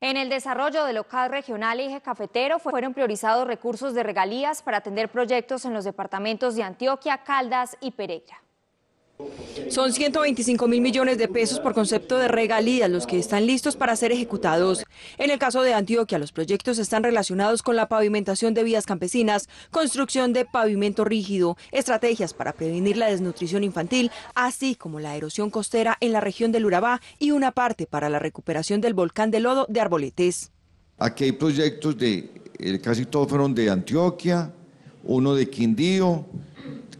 En el desarrollo de local regional Eje Cafetero fueron priorizados recursos de regalías para atender proyectos en los departamentos de Antioquia, Caldas y Pereira. Son 125 mil millones de pesos por concepto de regalías los que están listos para ser ejecutados. En el caso de Antioquia, los proyectos están relacionados con la pavimentación de vías campesinas, construcción de pavimento rígido, estrategias para prevenir la desnutrición infantil, así como la erosión costera en la región del Urabá y una parte para la recuperación del volcán de lodo de Arboletes. Aquí hay proyectos de, eh, casi todos fueron de Antioquia, uno de Quindío,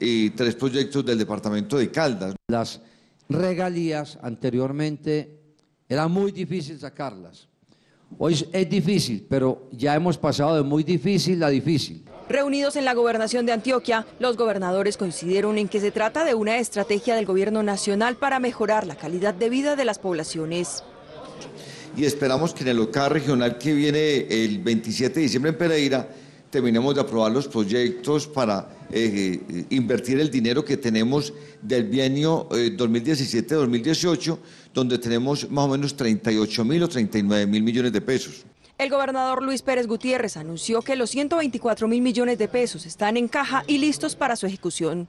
y tres proyectos del departamento de Caldas. Las regalías anteriormente era muy difícil sacarlas. Hoy es difícil, pero ya hemos pasado de muy difícil a difícil. Reunidos en la gobernación de Antioquia, los gobernadores coincidieron en que se trata de una estrategia del gobierno nacional para mejorar la calidad de vida de las poblaciones. Y esperamos que en el local regional que viene el 27 de diciembre en Pereira terminemos de aprobar los proyectos para eh, invertir el dinero que tenemos del bienio 2017-2018, eh, donde tenemos más o menos 38 mil o 39 mil millones de pesos. El gobernador Luis Pérez Gutiérrez anunció que los 124 mil millones de pesos están en caja y listos para su ejecución.